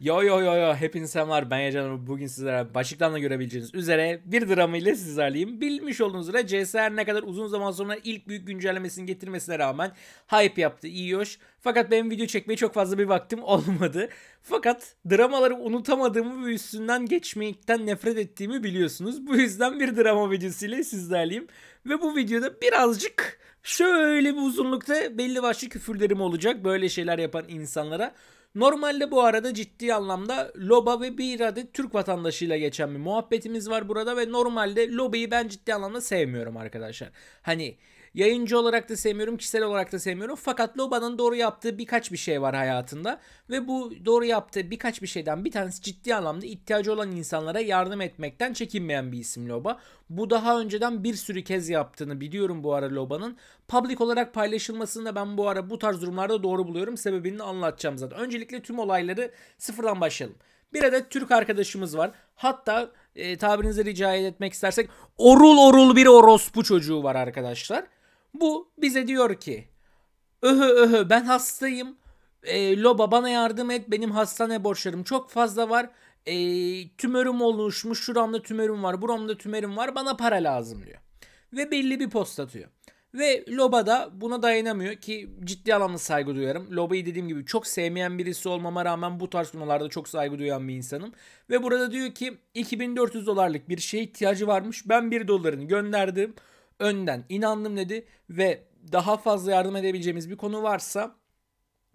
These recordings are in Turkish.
Yo yo yo yo hepiniz selamlar ben Yecan bugün sizlere başlıktan da görebileceğiniz üzere bir drama ile sizlerleyim. Bilmiş olduğunuz üzere CSR ne kadar uzun zaman sonra ilk büyük güncellemesini getirmesine rağmen hype yaptı iyi hoş. Fakat benim video çekmeye çok fazla bir vaktim olmadı. Fakat dramaları unutamadığımı ve üstünden geçmekten nefret ettiğimi biliyorsunuz. Bu yüzden bir drama videosu ile sizlerleyim. Ve bu videoda birazcık şöyle bir uzunlukta belli başlı küfürlerim olacak böyle şeyler yapan insanlara. Normalde bu arada ciddi anlamda Loba ve bir adet Türk vatandaşıyla geçen bir muhabbetimiz var burada ve normalde Loba'yı ben ciddi anlamda sevmiyorum arkadaşlar. Hani Yayıncı olarak da sevmiyorum, kişisel olarak da sevmiyorum. Fakat Loba'nın doğru yaptığı birkaç bir şey var hayatında. Ve bu doğru yaptığı birkaç bir şeyden bir tanesi ciddi anlamda ihtiyacı olan insanlara yardım etmekten çekinmeyen bir isim Loba. Bu daha önceden bir sürü kez yaptığını biliyorum bu ara Loba'nın. Public olarak paylaşılmasını da ben bu ara bu tarz durumlarda doğru buluyorum. Sebebini anlatacağım zaten. Öncelikle tüm olayları sıfırdan başlayalım. Bir adet Türk arkadaşımız var. Hatta e, tabirinizi rica etmek istersek orul orul bir orospu çocuğu var arkadaşlar. Bu bize diyor ki öhö öhö ben hastayım. E, Loba bana yardım et benim hastane borçlarım çok fazla var. E, tümörüm oluşmuş şuramda tümörüm var buramda tümörüm var bana para lazım diyor. Ve belli bir post atıyor. Ve Loba da buna dayanamıyor ki ciddi anlamda saygı duyarım. Loba'yı dediğim gibi çok sevmeyen birisi olmama rağmen bu tarz konularda çok saygı duyan bir insanım. Ve burada diyor ki 2400 dolarlık bir şeye ihtiyacı varmış. Ben 1 dolarını gönderdim önden inandım dedi ve daha fazla yardım edebileceğimiz bir konu varsa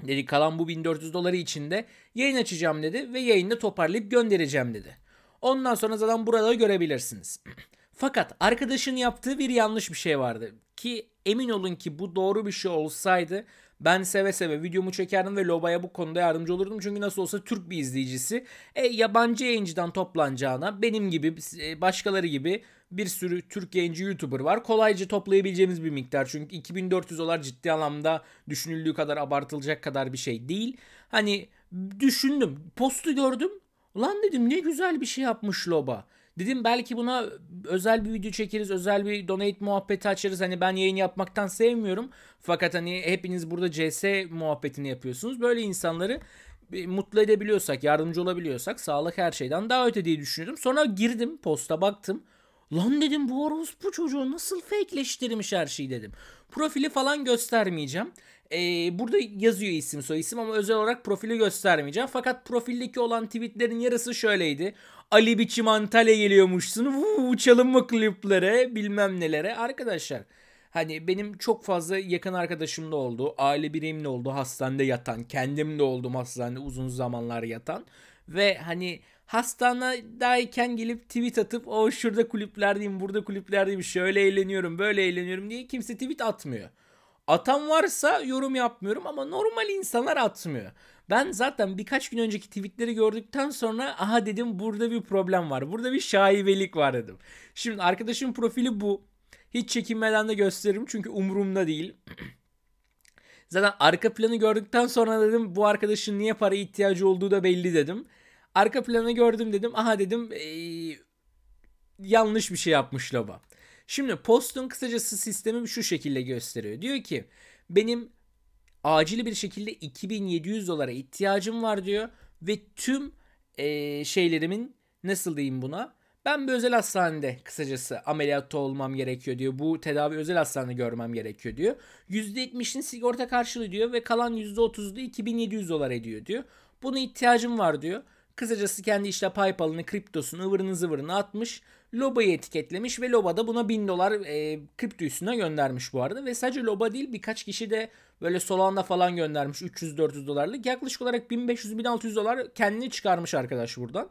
dedi kalan bu 1400 doları içinde yayın açacağım dedi ve yayında toparlayıp göndereceğim dedi. Ondan sonra zaten burada görebilirsiniz. Fakat arkadaşın yaptığı bir yanlış bir şey vardı. Ki emin olun ki bu doğru bir şey olsaydı ben seve seve videomu çekerdim ve Loba'ya bu konuda yardımcı olurdum. Çünkü nasıl olsa Türk bir izleyicisi. E, yabancı yayıncıdan toplanacağına benim gibi e, başkaları gibi bir sürü Türk genci YouTuber var. Kolayca toplayabileceğimiz bir miktar. Çünkü 2400 dolar ciddi anlamda düşünüldüğü kadar abartılacak kadar bir şey değil. Hani düşündüm. Postu gördüm. Lan dedim ne güzel bir şey yapmış Loba. Dedim belki buna özel bir video çekeriz, özel bir donate muhabbeti açarız. Hani ben yayın yapmaktan sevmiyorum. Fakat hani hepiniz burada CS muhabbetini yapıyorsunuz. Böyle insanları e, mutlu edebiliyorsak, yardımcı olabiliyorsak sağlık her şeyden daha öte diye düşündüm Sonra girdim posta baktım. Lan dedim bu bu çocuğu nasıl fakeleştirmiş her şeyi dedim. Profili falan göstermeyeceğim. Ee, burada yazıyor isim soy isim ama özel olarak profili göstermeyeceğim. Fakat profildeki olan tweetlerin yarısı şöyleydi. Ali biçim Antalya geliyormuşsun. Vuu, çalınma kliplere? bilmem nelere. Arkadaşlar hani benim çok fazla yakın arkadaşım da oldu. Aile bireyim de oldu hastanede yatan. Kendim de oldum hastanede uzun zamanlar yatan. Ve hani hastanedayken gelip tweet atıp o şurada kulüplerdeyim burada kulüplerdeyim şöyle eğleniyorum böyle eğleniyorum diye kimse tweet atmıyor. Atan varsa yorum yapmıyorum ama normal insanlar atmıyor. Ben zaten birkaç gün önceki tweetleri gördükten sonra aha dedim burada bir problem var. Burada bir şaibelik var dedim. Şimdi arkadaşın profili bu. Hiç çekinmeden de gösteririm çünkü umurumda değil. Zaten arka planı gördükten sonra dedim bu arkadaşın niye para ihtiyacı olduğu da belli dedim. Arka planı gördüm dedim. Aha dedim ee, yanlış bir şey yapmış Loba. Şimdi postun kısacası sistemi şu şekilde gösteriyor. Diyor ki benim acil bir şekilde 2700 dolara ihtiyacım var diyor ve tüm e, şeylerimin nasıl diyeyim buna ben bir özel hastanede kısacası ameliyatta olmam gerekiyor diyor. Bu tedavi özel hastanede görmem gerekiyor diyor. %70'ini sigorta karşılıyor diyor ve kalan %30'da 2700 dolar ediyor diyor. Buna ihtiyacım var diyor. Kısacası kendi işte PayPal'ını, kriptosunu, ıvırını zıvırını atmış. Loba'yı etiketlemiş ve Loba da buna 1000 dolar e, kripto üstüne göndermiş bu arada. Ve sadece Loba değil birkaç kişi de böyle Solana falan göndermiş 300-400 dolarlık. Yaklaşık olarak 1500-1600 dolar kendini çıkarmış arkadaş buradan.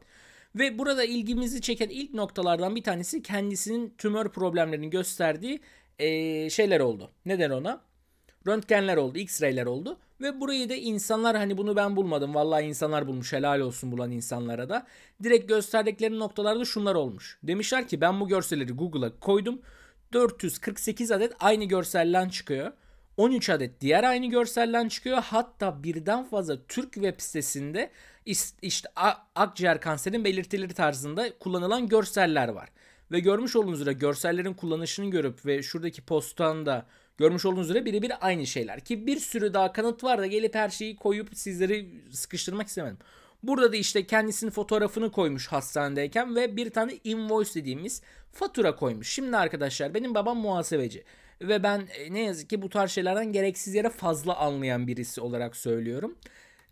Ve burada ilgimizi çeken ilk noktalardan bir tanesi kendisinin tümör problemlerini gösterdiği e, şeyler oldu. Neden ona? Röntgenler oldu, x-rayler oldu. Ve burayı da insanlar hani bunu ben bulmadım. Vallahi insanlar bulmuş. Helal olsun bulan insanlara da. Direkt gösterdikleri noktalarda şunlar olmuş. Demişler ki ben bu görselleri Google'a koydum. 448 adet aynı görsellen çıkıyor. 13 adet diğer aynı görsellen çıkıyor. Hatta birden fazla Türk web sitesinde işte akciğer kanserin belirtileri tarzında kullanılan görseller var. Ve görmüş olduğunuz üzere görsellerin kullanışını görüp ve şuradaki posttan da Görmüş olduğunuz üzere birebir aynı şeyler. Ki bir sürü daha kanıt var da gelip her şeyi koyup sizleri sıkıştırmak istemedim. Burada da işte kendisinin fotoğrafını koymuş hastanedeyken ve bir tane invoice dediğimiz fatura koymuş. Şimdi arkadaşlar benim babam muhasebeci ve ben e, ne yazık ki bu tarz şeylerden gereksiz yere fazla anlayan birisi olarak söylüyorum.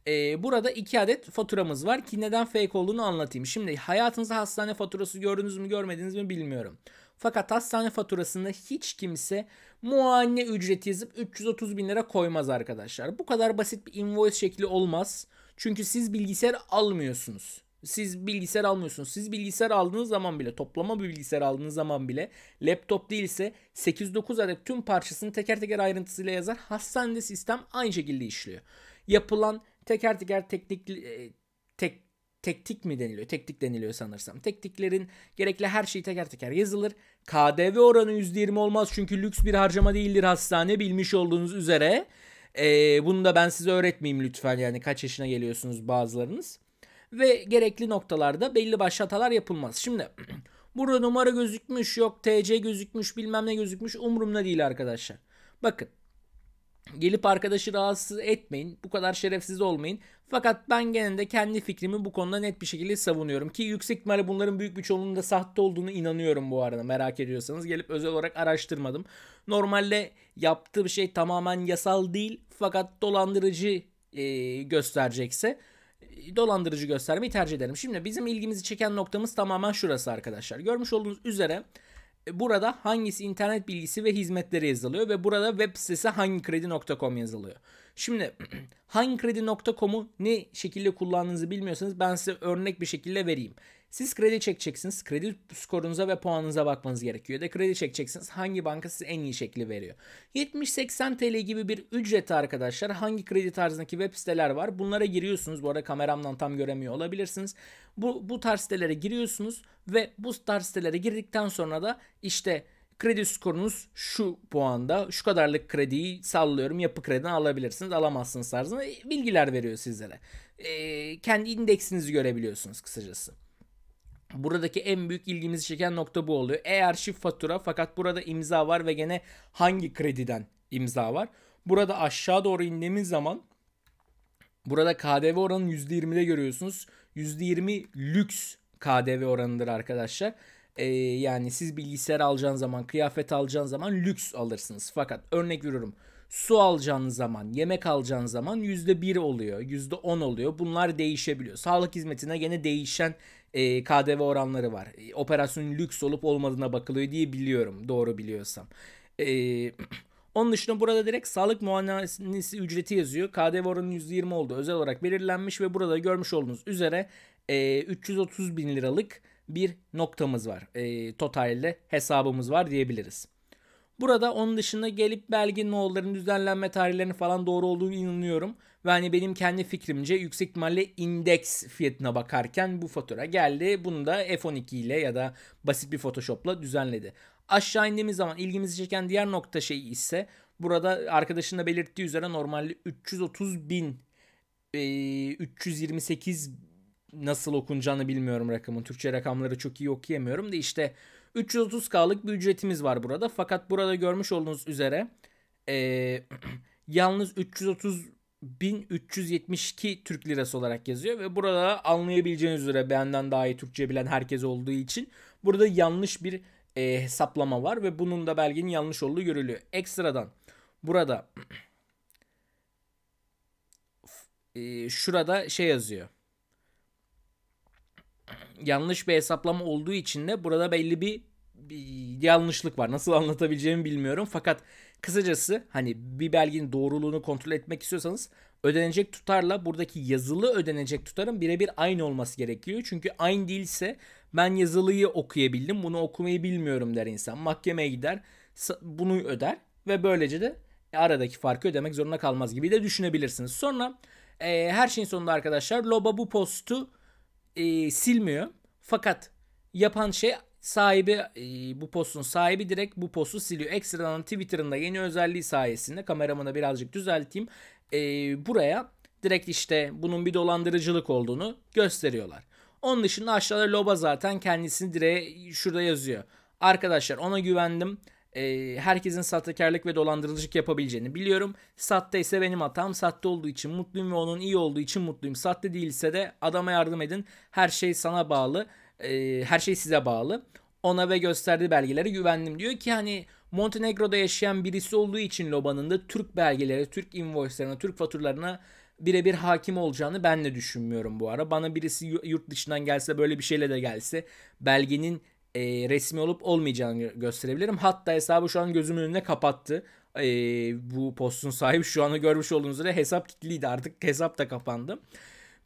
Ee, burada iki adet faturamız var ki neden fake olduğunu anlatayım. Şimdi hayatınızda hastane faturası gördünüz mü görmediniz mi bilmiyorum. Fakat hastane faturasında hiç kimse muayene ücreti yazıp 330 bin lira koymaz arkadaşlar. Bu kadar basit bir invoice şekli olmaz. Çünkü siz bilgisayar almıyorsunuz. Siz bilgisayar almıyorsunuz. Siz bilgisayar aldığınız zaman bile toplama bir bilgisayar aldığınız zaman bile laptop değilse 8-9 adet tüm parçasını teker teker ayrıntısıyla yazar. Hastanede sistem aynı şekilde işliyor. Yapılan teker teker teknik e, tek tektik mi deniliyor? Tektik deniliyor sanırsam. Tektiklerin gerekli her şeyi teker teker yazılır. KDV oranı %20 olmaz çünkü lüks bir harcama değildir hastane bilmiş olduğunuz üzere. Ee, bunu da ben size öğretmeyeyim lütfen yani kaç yaşına geliyorsunuz bazılarınız. Ve gerekli noktalarda belli başlı hatalar yapılmaz. Şimdi burada numara gözükmüş yok TC gözükmüş bilmem ne gözükmüş umurumda değil arkadaşlar. Bakın gelip arkadaşı rahatsız etmeyin. Bu kadar şerefsiz olmayın. Fakat ben gene de kendi fikrimi bu konuda net bir şekilde savunuyorum. Ki yüksek ihtimalle bunların büyük bir çoğunluğunda sahte olduğunu inanıyorum bu arada merak ediyorsanız. Gelip özel olarak araştırmadım. Normalde yaptığı bir şey tamamen yasal değil fakat dolandırıcı e, gösterecekse e, dolandırıcı göstermeyi tercih ederim. Şimdi bizim ilgimizi çeken noktamız tamamen şurası arkadaşlar. Görmüş olduğunuz üzere burada hangisi internet bilgisi ve hizmetleri yazılıyor ve burada web sitesi hangikredi.com yazılıyor. Şimdi hangikredi.com'u ne şekilde kullandığınızı bilmiyorsanız ben size örnek bir şekilde vereyim. Siz kredi çekeceksiniz. Kredi skorunuza ve puanınıza bakmanız gerekiyor. De kredi çekeceksiniz. Hangi banka size en iyi şekli veriyor? 70-80 TL gibi bir ücret arkadaşlar. Hangi kredi tarzındaki web siteler var? Bunlara giriyorsunuz. Bu arada kameramdan tam göremiyor olabilirsiniz. Bu, bu tarz sitelere giriyorsunuz ve bu tarz sitelere girdikten sonra da işte kredi skorunuz şu puanda şu kadarlık krediyi sallıyorum yapı krediden alabilirsiniz alamazsınız tarzında bilgiler veriyor sizlere. E, kendi indeksinizi görebiliyorsunuz kısacası. Buradaki en büyük ilgimizi çeken nokta bu oluyor. E-arşiv fatura fakat burada imza var ve gene hangi krediden imza var? Burada aşağı doğru indiğimiz zaman burada KDV oranı %20'de görüyorsunuz. %20 lüks KDV oranıdır arkadaşlar. Ee, yani siz bilgisayar alacağınız zaman, kıyafet alacağınız zaman lüks alırsınız. Fakat örnek veriyorum su alacağınız zaman, yemek alacağınız zaman %1 oluyor, %10 oluyor. Bunlar değişebiliyor. Sağlık hizmetine gene değişen e, KDV oranları var. E, operasyon lüks olup olmadığına bakılıyor diye biliyorum. Doğru biliyorsam. Eee... Onun dışında burada direkt sağlık muayenesi ücreti yazıyor. KDV oranı %20 oldu. Özel olarak belirlenmiş ve burada görmüş olduğunuz üzere e, 330 bin liralık bir noktamız var. E, totalde hesabımız var diyebiliriz. Burada onun dışında gelip belgenin oğulların düzenlenme tarihlerini falan doğru olduğunu inanıyorum. Ve hani benim kendi fikrimce yüksek ihtimalle indeks fiyatına bakarken bu fatura geldi. Bunu da F12 ile ya da basit bir Photoshop'la düzenledi. Aşağı indiğimiz zaman ilgimizi çeken diğer nokta şey ise burada arkadaşın da belirttiği üzere normalde 330 bin 328 e, nasıl okunacağını bilmiyorum rakamın. Türkçe rakamları çok iyi okuyamıyorum da işte 330 kalık bir ücretimiz var burada. Fakat burada görmüş olduğunuz üzere e, yalnız 330 1372 Türk Lirası olarak yazıyor ve burada anlayabileceğiniz üzere benden daha iyi Türkçe bilen herkes olduğu için burada yanlış bir e, hesaplama var ve bunun da belgenin yanlış olduğu görülüyor. Ekstradan burada e, şurada şey yazıyor. Yanlış bir hesaplama olduğu için de burada belli bir, bir yanlışlık var. Nasıl anlatabileceğimi bilmiyorum fakat Kısacası hani bir belgenin doğruluğunu kontrol etmek istiyorsanız ödenecek tutarla buradaki yazılı ödenecek tutarın birebir aynı olması gerekiyor. Çünkü aynı değilse ben yazılıyı okuyabildim bunu okumayı bilmiyorum der insan. Mahkemeye gider bunu öder ve böylece de aradaki farkı ödemek zorunda kalmaz gibi de düşünebilirsiniz. Sonra e, her şeyin sonunda arkadaşlar Loba bu postu e, silmiyor. Fakat yapan şey sahibi e, bu postun sahibi direkt bu postu siliyor. Ekstradan Twitter'ın da yeni özelliği sayesinde kameramı birazcık düzelteyim. E, buraya direkt işte bunun bir dolandırıcılık olduğunu gösteriyorlar. Onun dışında aşağıda Loba zaten kendisini direğe şurada yazıyor. Arkadaşlar ona güvendim. E, herkesin sahtekarlık ve dolandırıcılık yapabileceğini biliyorum. Satte ise benim hatam. Satte olduğu için mutluyum ve onun iyi olduğu için mutluyum. Satte değilse de adama yardım edin. Her şey sana bağlı e, her şey size bağlı. Ona ve gösterdiği belgelere güvendim diyor ki hani Montenegro'da yaşayan birisi olduğu için Loba'nın da Türk belgeleri, Türk invoice'larına, Türk faturalarına birebir hakim olacağını ben de düşünmüyorum bu ara. Bana birisi yurt dışından gelse böyle bir şeyle de gelse belgenin e, resmi olup olmayacağını gösterebilirim. Hatta hesabı şu an gözümün önüne kapattı. E, bu postun sahibi şu anı görmüş olduğunuz üzere hesap kilitliydi artık hesap da kapandı.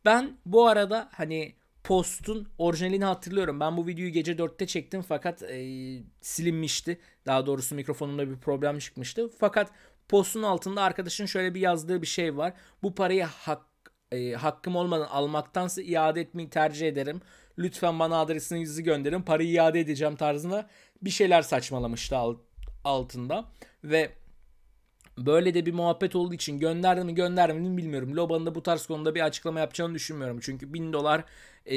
Ben bu arada hani postun orijinalini hatırlıyorum. Ben bu videoyu gece 4'te çektim fakat e, silinmişti. Daha doğrusu mikrofonumda bir problem çıkmıştı. Fakat postun altında arkadaşın şöyle bir yazdığı bir şey var. Bu parayı hak, e, hakkım olmadan almaktansa iade etmeyi tercih ederim. Lütfen bana adresinizi gönderin. Parayı iade edeceğim tarzında bir şeyler saçmalamıştı alt, altında. Ve Böyle de bir muhabbet olduğu için gönderdim mi göndermedim mi bilmiyorum. Loba'nın da bu tarz konuda bir açıklama yapacağını düşünmüyorum. Çünkü 1000 dolar e,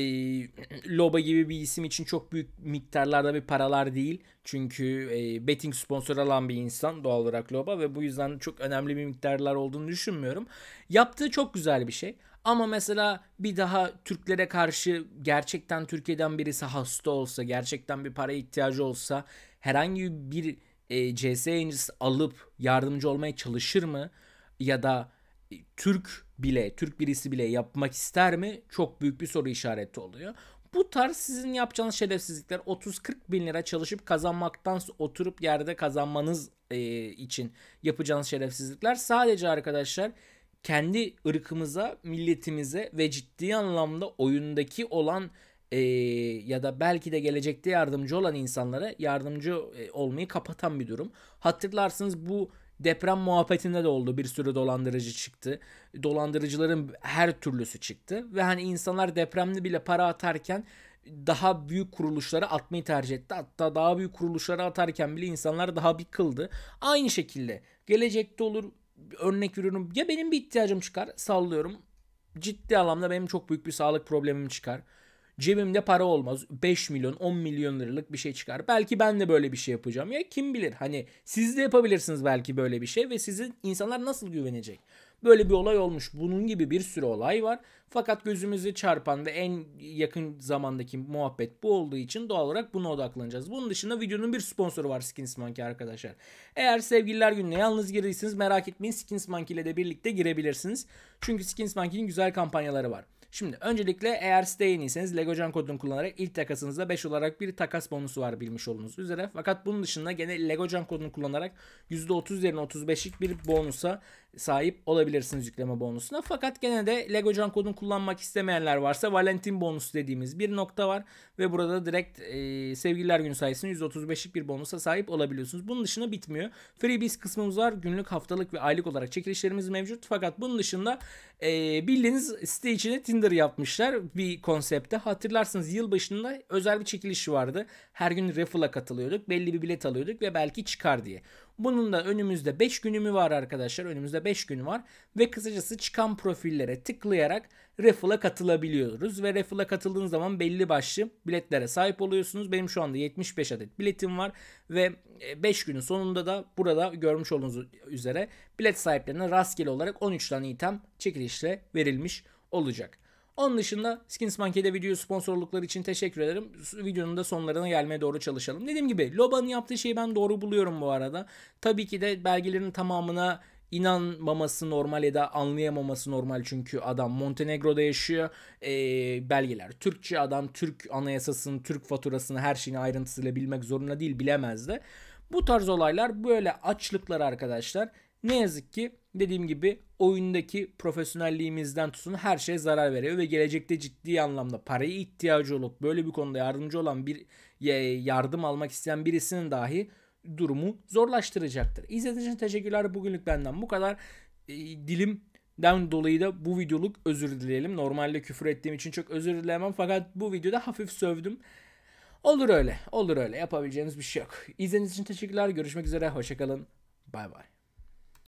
Loba gibi bir isim için çok büyük miktarlarda bir paralar değil. Çünkü e, betting sponsor alan bir insan doğal olarak Loba ve bu yüzden çok önemli bir miktarlar olduğunu düşünmüyorum. Yaptığı çok güzel bir şey. Ama mesela bir daha Türklere karşı gerçekten Türkiye'den birisi hasta olsa, gerçekten bir para ihtiyacı olsa herhangi bir e, CS yayıncısı alıp yardımcı olmaya çalışır mı? Ya da e, Türk bile, Türk birisi bile yapmak ister mi? Çok büyük bir soru işareti oluyor. Bu tarz sizin yapacağınız şerefsizlikler 30-40 bin lira çalışıp kazanmaktan oturup yerde kazanmanız e, için yapacağınız şerefsizlikler sadece arkadaşlar kendi ırkımıza, milletimize ve ciddi anlamda oyundaki olan e, ya da belki de gelecekte yardımcı olan insanlara yardımcı e, olmayı kapatan bir durum. Hatırlarsınız bu deprem muhabbetinde de oldu. Bir sürü dolandırıcı çıktı. Dolandırıcıların her türlüsü çıktı ve hani insanlar depremli bile para atarken daha büyük kuruluşlara atmayı tercih etti. Hatta daha büyük kuruluşlara atarken bile insanlar daha bir kıldı. Aynı şekilde gelecekte olur örnek veriyorum ya benim bir ihtiyacım çıkar sallıyorum. Ciddi anlamda benim çok büyük bir sağlık problemim çıkar Cebimde para olmaz. 5 milyon 10 milyon liralık bir şey çıkar. Belki ben de böyle bir şey yapacağım. Ya kim bilir hani siz de yapabilirsiniz belki böyle bir şey ve sizin insanlar nasıl güvenecek? Böyle bir olay olmuş. Bunun gibi bir sürü olay var. Fakat gözümüzü çarpan ve en yakın zamandaki muhabbet bu olduğu için doğal olarak buna odaklanacağız. Bunun dışında videonun bir sponsoru var Skins Monkey arkadaşlar. Eğer sevgililer gününe yalnız girdiyseniz merak etmeyin Skins Monkey ile de birlikte girebilirsiniz. Çünkü Skins Monkey'nin güzel kampanyaları var. Şimdi öncelikle eğer site yeniyseniz LegoCan kodunu kullanarak ilk takasınızda 5 olarak bir takas bonusu var bilmiş olduğunuz üzere. Fakat bunun dışında gene LegoCan kodunu kullanarak %30 yerine %35'lik bir bonusa sahip olabilirsiniz yükleme bonusuna. Fakat gene de Lego Can kodunu kullanmak istemeyenler varsa Valentin bonusu dediğimiz bir nokta var. Ve burada direkt e, sevgililer günü sayesinde 135'lik bir bonusa sahip olabiliyorsunuz. Bunun dışında bitmiyor. Freebies kısmımız var. Günlük, haftalık ve aylık olarak çekilişlerimiz mevcut. Fakat bunun dışında e, bildiğiniz site içinde Tinder yapmışlar bir konsepte. Hatırlarsınız yılbaşında özel bir çekiliş vardı. Her gün raffle'a katılıyorduk. Belli bir bilet alıyorduk ve belki çıkar diye. Bunun da önümüzde 5 mü var arkadaşlar. Önümüzde 5 gün var. Ve kısacası çıkan profillere tıklayarak raffle'a katılabiliyoruz. Ve raffle'a katıldığınız zaman belli başlı biletlere sahip oluyorsunuz. Benim şu anda 75 adet biletim var. Ve 5 e, günün sonunda da burada görmüş olduğunuz üzere bilet sahiplerine rastgele olarak 13 tane item çekilişle verilmiş olacak. Onun dışında Skins Monkey'de video sponsorlukları için teşekkür ederim. Videonun da sonlarına gelmeye doğru çalışalım. Dediğim gibi Loba'nın yaptığı şeyi ben doğru buluyorum bu arada. Tabii ki de belgelerin tamamına inanmaması normal ya da anlayamaması normal çünkü adam Montenegro'da yaşıyor. E, belgeler Türkçe adam Türk anayasasını, Türk faturasını her şeyini ayrıntısıyla bilmek zorunda değil bilemez de. Bu tarz olaylar böyle açlıklar arkadaşlar ne yazık ki dediğim gibi oyundaki profesyonelliğimizden tutun her şeye zarar veriyor ve gelecekte ciddi anlamda paraya ihtiyacı olup böyle bir konuda yardımcı olan bir yardım almak isteyen birisinin dahi durumu zorlaştıracaktır. İzlediğiniz için teşekkürler. Bugünlük benden bu kadar. E, dilimden dolayı da bu videoluk özür dileyelim. Normalde küfür ettiğim için çok özür dilemem fakat bu videoda hafif sövdüm. Olur öyle. Olur öyle. Yapabileceğimiz bir şey yok. İzlediğiniz için teşekkürler. Görüşmek üzere. Hoşçakalın. Bay bay.